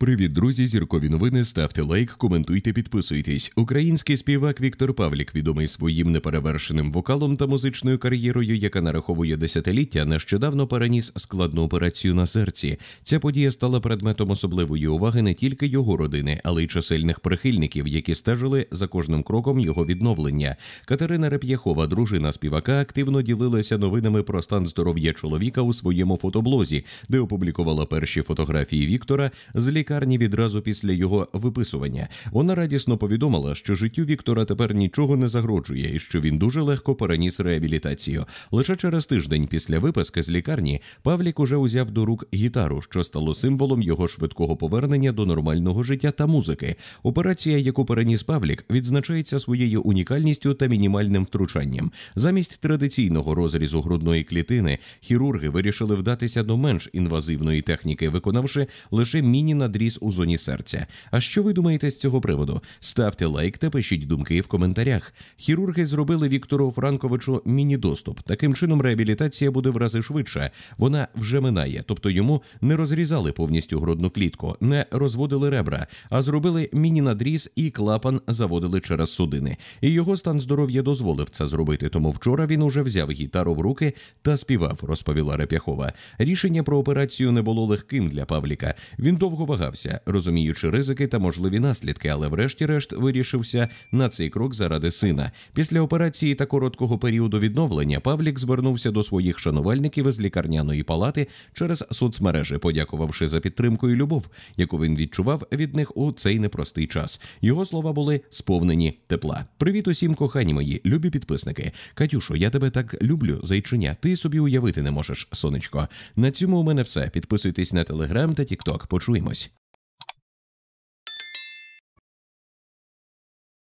Привіт, друзі! Зіркові новини. Ставте лайк, коментуйте, підписуйтесь. Український співак Віктор Павлік, відомий своїм неперевершеним вокалом та музичною кар'єрою, яка нараховує десятиліття, нещодавно переніс складну операцію на серці. Ця подія стала предметом особливої уваги не тільки його родини, але й чисельних прихильників, які стежили за кожним кроком його відновлення. Катерина Реп'яхова, дружина співака, активно ділилася новинами про стан здоров'я чоловіка у своєму фотоблозі, де опублікувала перші фотографії Віктора з лікарні відразу після його виписування. Вона радісно повідомила, що життю Віктора тепер нічого не загрожує, і що він дуже легко переніс реабілітацію. Лише через тиждень після виписки з лікарні Павлік уже узяв до рук гітару, що стало символом його швидкого повернення до нормального життя та музики. Операція, яку переніс Павлік, відзначається своєю унікальністю та мінімальним втручанням. Замість традиційного розрізу грудної клітини хірурги вирішили вдатися до менш інвазивної техніки, виконавши лише міні на надріз у зоні серця. А що ви думаєте з цього приводу? Ставте лайк та пишіть думки в коментарях. Хірурги зробили Віктору Франковичу міні-доступ. Таким чином, реабілітація буде в рази швидше. Вона вже минає, тобто йому не розрізали повністю грудну клітку, не розводили ребра, а зробили міні-надріз і клапан заводили через судини. І його стан здоров'я дозволив це зробити. Тому вчора він уже взяв гітару в руки та співав, розповіла Реп'яхова. Рішення про операцію не було легким для Павліка. Він довго вагався піддався, розуміючи ризики та можливі наслідки, але, врешті-решт, вирішився на цей крок заради сина. Після операції та короткого періоду відновлення Павлік звернувся до своїх шанувальників із лікарняної палати через соцмережі, подякувавши за підтримку і любов, яку він відчував від них у цей непростий час. Його слова були сповнені тепла. Привіт усім, кохані мої, любі підписники. Катюшо, я тебе так люблю, зайчиня. Ти собі уявити не можеш, сонечко. На цьому у мене все. Підписуйтесь на телеграм та тікток. Почуємось.